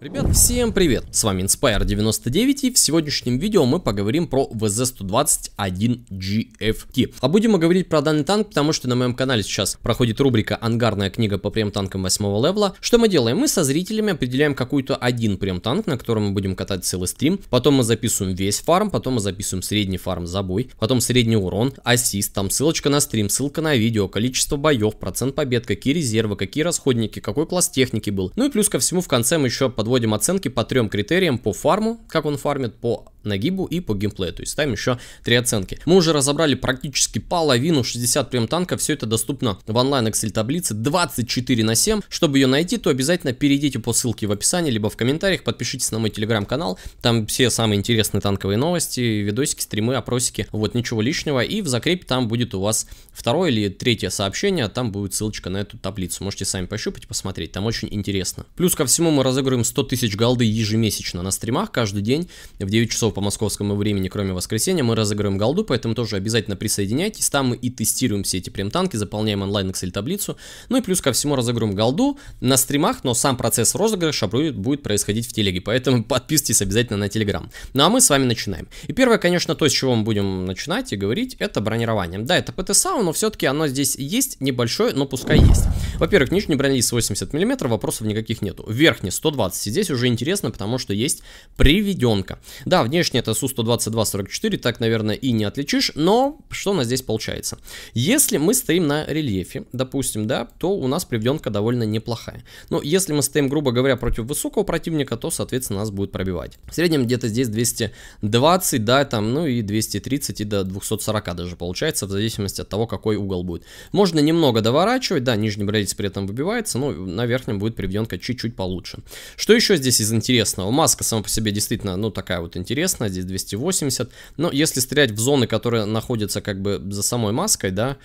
Ребят, всем привет! С вами Inspire99 и в сегодняшнем видео мы поговорим про VZ121GFT. А будем мы говорить про данный танк, потому что на моем канале сейчас проходит рубрика «Ангарная книга по прем-танкам 8 левла". Что мы делаем? Мы со зрителями определяем какой то один прем-танк, на котором мы будем катать целый стрим. Потом мы записываем весь фарм, потом мы записываем средний фарм за бой, потом средний урон, ассист, там ссылочка на стрим, ссылка на видео, количество боев, процент побед, какие резервы, какие расходники, какой класс техники был. Ну и плюс ко всему в конце мы еще под подводим оценки по трем критериям, по фарму, как он фармит, по нагибу и по геймплею, то есть ставим еще три оценки. Мы уже разобрали практически половину, 60 прям танка, все это доступно в онлайн Excel таблице 24 на 7. Чтобы ее найти, то обязательно перейдите по ссылке в описании, либо в комментариях, подпишитесь на мой телеграм-канал, там все самые интересные танковые новости, видосики, стримы, опросики, вот ничего лишнего, и в закрепе там будет у вас второе или третье сообщение, там будет ссылочка на эту таблицу, можете сами пощупать, посмотреть, там очень интересно. Плюс ко всему мы разыгрываем 100 тысяч голды ежемесячно на стримах каждый день в 9 часов часов по московскому времени, кроме воскресенья, мы разыграем голду, поэтому тоже обязательно присоединяйтесь. Там мы и тестируем все эти прем-танки, заполняем онлайн Excel-таблицу. Ну и плюс ко всему разыграем голду на стримах, но сам процесс розыгрыша будет происходить в телеге, поэтому подписывайтесь обязательно на телеграм. Ну а мы с вами начинаем. И первое, конечно, то, с чего мы будем начинать и говорить, это бронирование. Да, это ПТСАУ, но все-таки оно здесь есть, небольшое, но пускай есть. Во-первых, нижний бронелист 80 мм, вопросов никаких нету. Верхний 120, здесь уже интересно, потому что есть приведенка. Да, в Внешне это Су-122-44, так, наверное, и не отличишь, но что у нас здесь получается? Если мы стоим на рельефе, допустим, да, то у нас приведенка довольно неплохая. Но если мы стоим, грубо говоря, против высокого противника, то, соответственно, нас будет пробивать. В среднем где-то здесь 220, да, там, ну и 230 и до 240 даже получается, в зависимости от того, какой угол будет. Можно немного доворачивать, да, нижний рельс при этом выбивается, но ну, на верхнем будет приведенка чуть-чуть получше. Что еще здесь из интересного? Маска сама по себе действительно, ну, такая вот интересная интересно, здесь 280. Но если стрелять в зоны, которые находятся как бы за самой маской, да,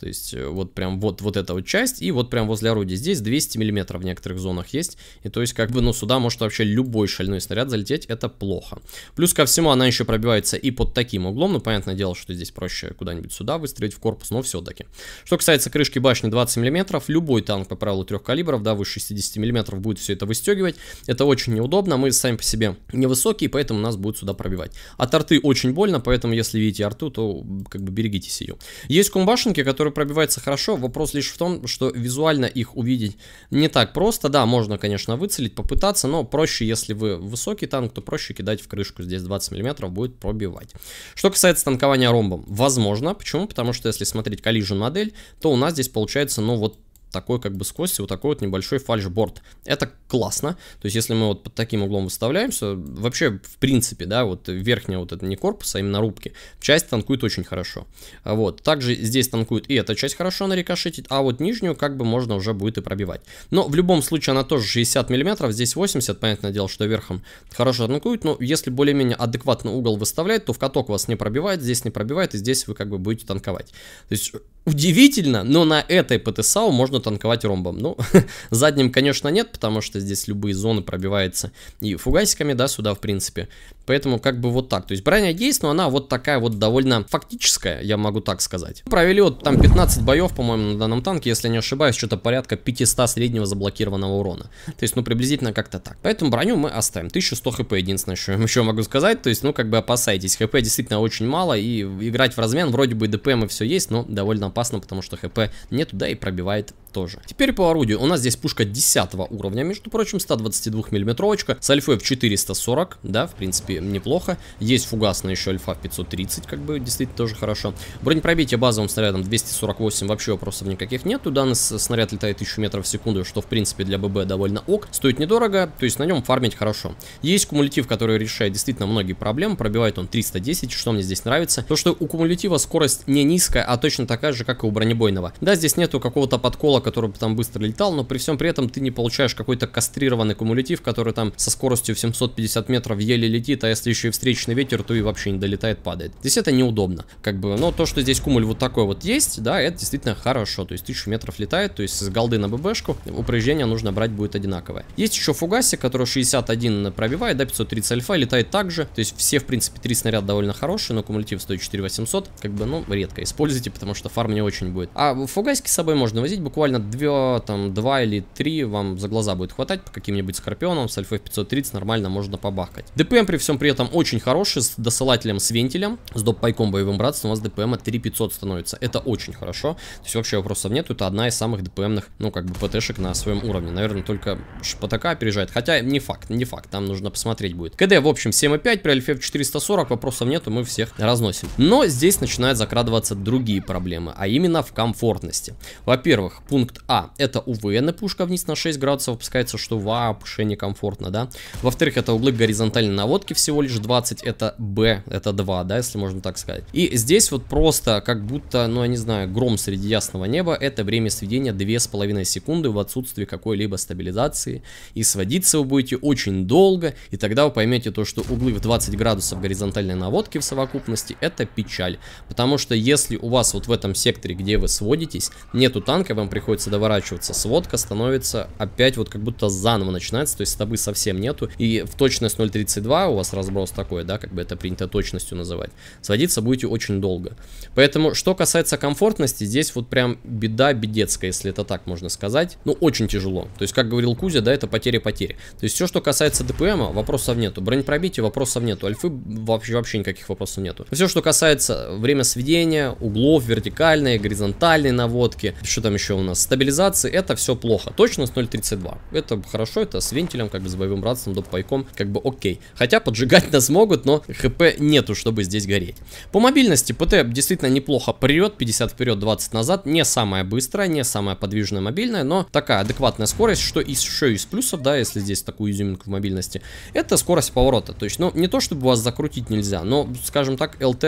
то есть э, вот прям вот, вот эта вот часть и вот прям возле орудия. Здесь 200 миллиметров в некоторых зонах есть. И то есть как бы, ну, сюда может вообще любой шальной снаряд залететь, это плохо. Плюс ко всему она еще пробивается и под таким углом. Ну, понятное дело, что здесь проще куда-нибудь сюда выстрелить в корпус, но все-таки. Что касается крышки башни 20 миллиметров, любой танк по правилу трех калибров, да, выше 60 миллиметров будет все это выстегивать. Это очень неудобно, мы сами по себе невысокие, поэтому нас будет сюда пробивать. А От арты очень больно, поэтому если видите арту, то как бы берегитесь ее. Есть кумбашенки, которые который пробивается хорошо, вопрос лишь в том, что визуально их увидеть не так просто. Да, можно, конечно, выцелить, попытаться, но проще, если вы высокий танк, то проще кидать в крышку. Здесь 20 мм будет пробивать. Что касается танкования ромбом, возможно. Почему? Потому что если смотреть коллижен модель, то у нас здесь получается, ну вот такой как бы сквозь вот такой вот небольшой фальшборд. Это классно, то есть если мы вот под таким углом выставляемся, вообще в принципе, да, вот верхняя вот это не корпус, а именно рубки, часть танкует очень хорошо. Вот, также здесь танкует и эта часть хорошо нарикошетит, а вот нижнюю как бы можно уже будет и пробивать. Но в любом случае она тоже 60 мм, здесь 80, понятное дело, что верхом хорошо танкует, но если более-менее адекватно угол выставлять, то в каток вас не пробивает, здесь не пробивает, и здесь вы как бы будете танковать. То есть Удивительно, но на этой ПТСАУ можно танковать ромбом. Ну, задним, конечно, нет, потому что здесь любые зоны пробиваются и фугасиками, да, сюда, в принципе, Поэтому как бы вот так. То есть броня есть, но она вот такая вот довольно фактическая, я могу так сказать. Провели вот там 15 боев, по-моему, на данном танке, если не ошибаюсь, что-то порядка 500 среднего заблокированного урона. То есть, ну, приблизительно как-то так. Поэтому броню мы оставим. 1100 хп единственное, что еще могу сказать. То есть, ну, как бы опасайтесь. ХП действительно очень мало, и играть в размен, вроде бы ДПМ и все есть, но довольно опасно, потому что ХП нету да и пробивает тоже. Теперь по орудию. У нас здесь пушка 10 уровня, между прочим, 122 миллиметровочка, с альфой в 440, да, в принципе, неплохо. Есть фугасная еще альфа 530, как бы действительно тоже хорошо. Бронепробитие базовым снарядом 248, вообще вопросов никаких нету. Данный снаряд летает 1000 метров в секунду, что в принципе для ББ довольно ок. Стоит недорого, то есть на нем фармить хорошо. Есть кумулятив, который решает действительно многие проблемы. Пробивает он 310, что мне здесь нравится. То, что у кумулятива скорость не низкая, а точно такая же, как и у бронебойного. Да, здесь нету какого-то подкола, который бы там быстро летал, но при всем при этом ты не получаешь какой-то кастрированный кумулятив, который там со скоростью в 750 метров еле летит долетит, а если еще и встречный ветер, то и вообще не долетает, падает. Здесь это неудобно, как бы, но то, что здесь кумуль вот такой вот есть, да, это действительно хорошо, то есть 1000 метров летает, то есть с голды на ББшку упреждение нужно брать будет одинаковое. Есть еще фугасик, который 61 пробивает, да, 530 альфа, летает также, то есть все, в принципе, три снаряда довольно хорошие, но кумулятив стоит 4800, как бы, ну, редко используйте, потому что фарм не очень будет. А фугасики с собой можно возить буквально 2, там, 2 или 3 вам за глаза будет хватать по каким-нибудь скорпионам с альфой 530 нормально можно побахкать. ДПМ при всем всем при этом очень хороший, с досылателем, с вентилем, с доп-пайком боевым братством у вас ДПМа 3500 становится. Это очень хорошо, то есть вообще вопросов нет, это одна из самых ДПМных, ну, как бы, ПТшек на своем уровне. Наверное, только Шпатака опережает, хотя не факт, не факт, там нужно посмотреть будет. КД, в общем, 7,5, при Альфе 440, вопросов нету, мы всех разносим. Но здесь начинают закрадываться другие проблемы, а именно в комфортности. Во-первых, пункт А, это УВН пушка вниз на 6 градусов опускается, что вообще некомфортно, да? Во-вторых, это углы горизонтальной наводки всего лишь 20, это B, это 2, да, если можно так сказать. И здесь вот просто, как будто, ну, я не знаю, гром среди ясного неба, это время сведения 2,5 секунды в отсутствии какой-либо стабилизации. И сводиться вы будете очень долго, и тогда вы поймете то, что углы в 20 градусов горизонтальной наводки в совокупности, это печаль. Потому что если у вас вот в этом секторе, где вы сводитесь, нету танка, вам приходится доворачиваться, сводка становится опять вот как будто заново начинается, то есть стабы совсем нету, и в точность 0.32 у вас нас разброс такой, да, как бы это принято точностью называть. Сводиться будете очень долго. Поэтому, что касается комфортности, здесь вот прям беда бедецкая, если это так можно сказать. Ну, очень тяжело. То есть, как говорил Кузя, да, это потери потери То есть, все, что касается ДПМа, вопросов нету. Бронепробития вопросов нету. Альфы вообще, вообще никаких вопросов нету. Все, что касается время сведения, углов, вертикальной, горизонтальной наводки, что там еще у нас, стабилизации, это все плохо. Точность 0.32. Это хорошо, это с вентилем, как бы с боевым братством, доппайком, как бы окей. Хотя под поджигать нас могут, но хп нету, чтобы здесь гореть. По мобильности ПТ действительно неплохо прет, 50 вперед, 20 назад, не самая быстрая, не самая подвижная мобильная, но такая адекватная скорость, что еще из плюсов, да, если здесь такую изюминку в мобильности, это скорость поворота, то есть, ну, не то, чтобы вас закрутить нельзя, но, скажем так, ЛТ,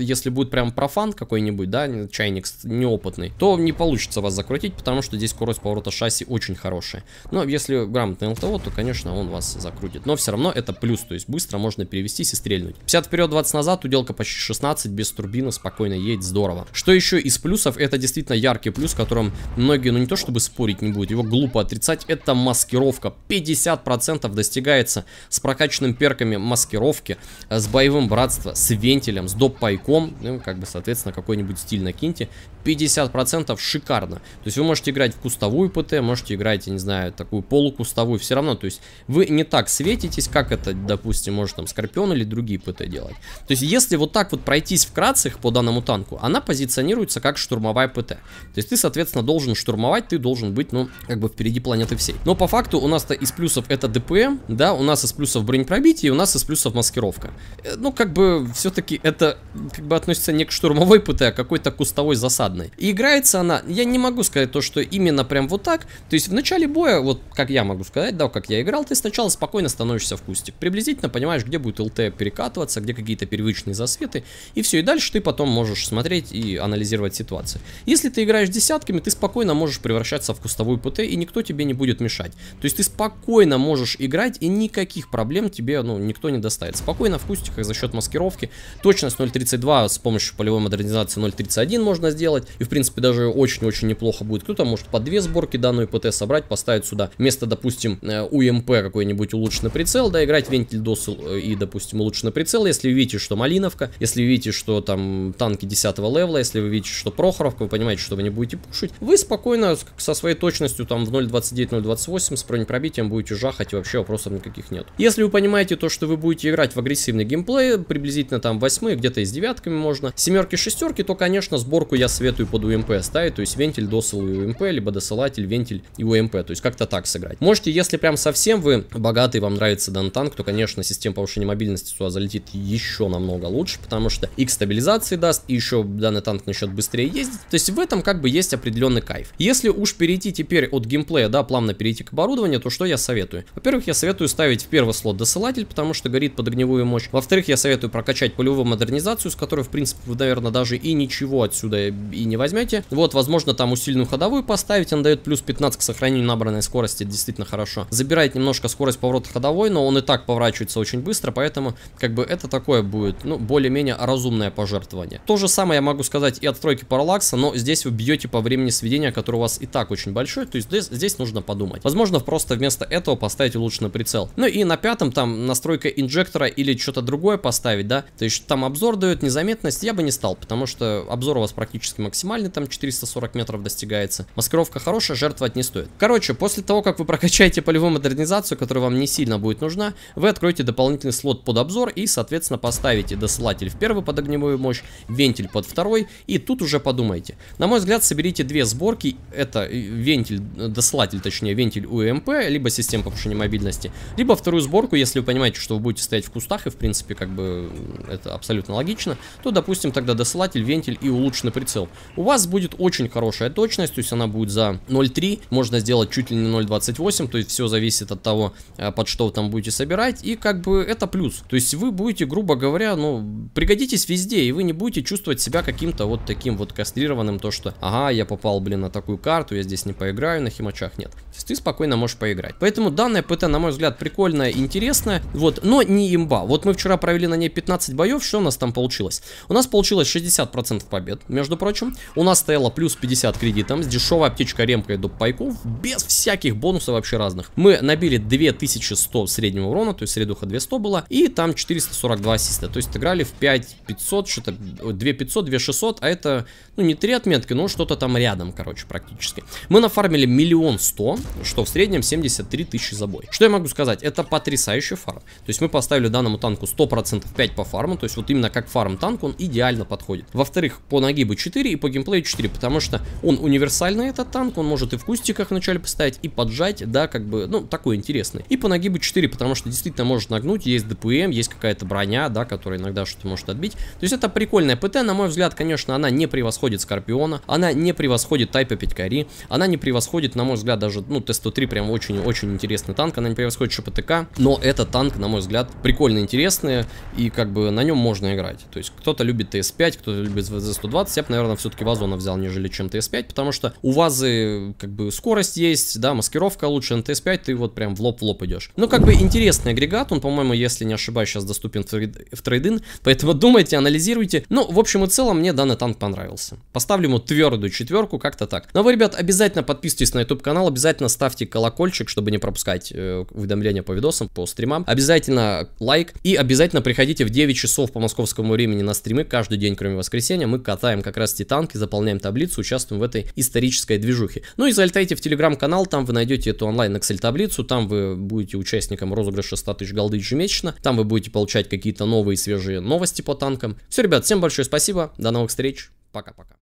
если будет прям профан какой-нибудь, да, чайник неопытный, то не получится вас закрутить, потому что здесь скорость поворота шасси очень хорошая. Но если грамотный ЛТО, то, конечно, он вас закрутит. Но все равно это плюс, то есть есть быстро можно перевестись и стрельнуть. 50 вперед, 20 назад, уделка почти 16, без турбины, спокойно едет, здорово. Что еще из плюсов, это действительно яркий плюс, которым многие, ну не то чтобы спорить не будет, его глупо отрицать, это маскировка. 50% достигается с прокачанным перками маскировки, э, с боевым братством, с вентилем, с доп-пайком, ну как бы соответственно какой-нибудь стиль накиньте. 50% шикарно. То есть вы можете играть в кустовую ПТ, можете играть, я не знаю, такую полукустовую, все равно. То есть вы не так светитесь, как это, допустим, допустим, можешь там Скорпион или другие ПТ делать. То есть, если вот так вот пройтись вкратце по данному танку, она позиционируется как штурмовая ПТ. То есть, ты, соответственно, должен штурмовать, ты должен быть, ну, как бы впереди планеты всей. Но по факту у нас-то из плюсов это ДПМ, да, у нас из плюсов бронепробитие, у нас из плюсов маскировка. Э, ну, как бы, все-таки это, как бы, относится не к штурмовой ПТ, а какой-то кустовой засадной. И играется она, я не могу сказать то, что именно прям вот так, то есть, в начале боя, вот как я могу сказать, да, как я играл, ты сначала спокойно становишься в кустик. Приблизительно примерно понимаешь, где будет ЛТ перекатываться, где какие-то первичные засветы, и все, и дальше ты потом можешь смотреть и анализировать ситуацию. Если ты играешь десятками, ты спокойно можешь превращаться в кустовую ПТ, и никто тебе не будет мешать. То есть ты спокойно можешь играть, и никаких проблем тебе, ну, никто не доставит. Спокойно в кустиках за счет маскировки, точность 0.32 с помощью полевой модернизации 0.31 можно сделать, и в принципе даже очень-очень неплохо будет. Кто-то может по две сборки данную ПТ собрать, поставить сюда вместо, допустим, э, УМП какой-нибудь улучшенный прицел, да, играть вентиль видос э, и, допустим, улучшенный прицел, если вы видите, что Малиновка, если вы видите, что там танки 10 левела, если вы видите, что Прохоровка, вы понимаете, что вы не будете пушить, вы спокойно со своей точностью там в 0.29-0.28 с бронепробитием будете жахать и вообще вопросов никаких нет. Если вы понимаете то, что вы будете играть в агрессивный геймплей, приблизительно там 8 где-то и с девятками можно, семерки, шестерки, то, конечно, сборку я советую под УМП ставить, то есть вентиль, досыл и УМП, либо досылатель, вентиль и УМП, то есть как-то так сыграть. Можете, если прям совсем вы богатый, вам нравится дан танк, то, конечно, конечно, система повышения мобильности сюда залетит еще намного лучше, потому что X стабилизации даст, и еще данный танк начнет быстрее ездить. То есть в этом как бы есть определенный кайф. Если уж перейти теперь от геймплея, да, плавно перейти к оборудованию, то что я советую? Во-первых, я советую ставить в первый слот досылатель, потому что горит под огневую мощь. Во-вторых, я советую прокачать полевую модернизацию, с которой, в принципе, вы, наверное, даже и ничего отсюда и не возьмете. Вот, возможно, там усиленную ходовую поставить, она дает плюс 15 к сохранению набранной скорости, действительно хорошо. Забирает немножко скорость поворота ходовой, но он и так поворачивает окупится очень быстро, поэтому как бы это такое будет, ну, более-менее разумное пожертвование. То же самое я могу сказать и от тройки параллакса, но здесь вы бьете по времени сведения, который у вас и так очень большой, то есть здесь, здесь нужно подумать. Возможно, просто вместо этого поставить лучше прицел. Ну и на пятом там настройка инжектора или что-то другое поставить, да, то есть там обзор дает незаметность, я бы не стал, потому что обзор у вас практически максимальный, там 440 метров достигается. Маскировка хорошая, жертвовать не стоит. Короче, после того, как вы прокачаете полевую модернизацию, которая вам не сильно будет нужна, вы откроете откроете дополнительный слот под обзор и, соответственно, поставите досылатель в первый под огневую мощь, вентиль под второй, и тут уже подумайте. На мой взгляд, соберите две сборки, это э, вентиль, э, досылатель, точнее, вентиль УМП, либо система повышения мобильности, либо вторую сборку, если вы понимаете, что вы будете стоять в кустах, и, в принципе, как бы это абсолютно логично, то, допустим, тогда досылатель, вентиль и улучшенный прицел. У вас будет очень хорошая точность, то есть она будет за 0.3, можно сделать чуть ли не 0.28, то есть все зависит от того, э, под что вы там будете собирать, и, как бы это плюс. То есть вы будете, грубо говоря, ну, пригодитесь везде, и вы не будете чувствовать себя каким-то вот таким вот кастрированным, то что, ага, я попал, блин, на такую карту, я здесь не поиграю, на химачах нет. То есть ты спокойно можешь поиграть. Поэтому данная ПТ, на мой взгляд, прикольная, интересная, вот, но не имба. Вот мы вчера провели на ней 15 боев, что у нас там получилось? У нас получилось 60% побед, между прочим. У нас стояло плюс 50 кредитом, с дешевой аптечкой, ремкой до пайков, без всяких бонусов вообще разных. Мы набили 2100 среднего урона, то есть среду голых, а было. И там 442 ассиста. То есть играли в 5 500, что-то 2 500, 2 600. А это, ну, не 3 отметки, но что-то там рядом, короче, практически. Мы нафармили миллион сто, что в среднем 73 тысячи забой. Что я могу сказать? Это потрясающий фарм. То есть мы поставили данному танку 100% 5 по фарму. То есть вот именно как фарм танк, он идеально подходит. Во-вторых, по нагибу 4 и по геймплею 4, потому что он универсальный этот танк, он может и в кустиках вначале поставить, и поджать, да, как бы, ну, такой интересный. И по нагибу 4, потому что действительно может можешь нагнуть, есть ДПМ, есть какая-то броня, да, которая иногда что-то может отбить. То есть это прикольная ПТ, на мой взгляд, конечно, она не превосходит Скорпиона, она не превосходит Тайпа 5 Кари, она не превосходит, на мой взгляд, даже, ну, Т-103 прям очень-очень интересный танк, она не превосходит ШПТК, но этот танк, на мой взгляд, прикольно интересный, и как бы на нем можно играть. То есть кто-то любит ТС-5, кто-то любит ВЗ-120, я бы, наверное, все-таки Вазона взял, нежели чем ТС-5, потому что у Вазы, как бы, скорость есть, да, маскировка лучше, на ТС-5 ты вот прям в лоб-в лоб идешь. Ну, как бы интересный агрегат, он он, по-моему, если не ошибаюсь, сейчас доступен в трейдин, поэтому думайте, анализируйте. Ну, в общем и целом, мне данный танк понравился. Поставлю ему твердую четверку, как-то так. Но вы, ребят, обязательно подписывайтесь на YouTube канал, обязательно ставьте колокольчик, чтобы не пропускать э, уведомления по видосам, по стримам. Обязательно лайк и обязательно приходите в 9 часов по московскому времени на стримы каждый день, кроме воскресенья. Мы катаем как раз эти танки, заполняем таблицу, участвуем в этой исторической движухе. Ну и залетайте в телеграм-канал, там вы найдете эту онлайн Excel-таблицу, там вы будете участником розыгрыша 100 тысяч голды ежемесячно. Там вы будете получать какие-то новые свежие новости по танкам. Все, ребят, всем большое спасибо. До новых встреч. Пока-пока.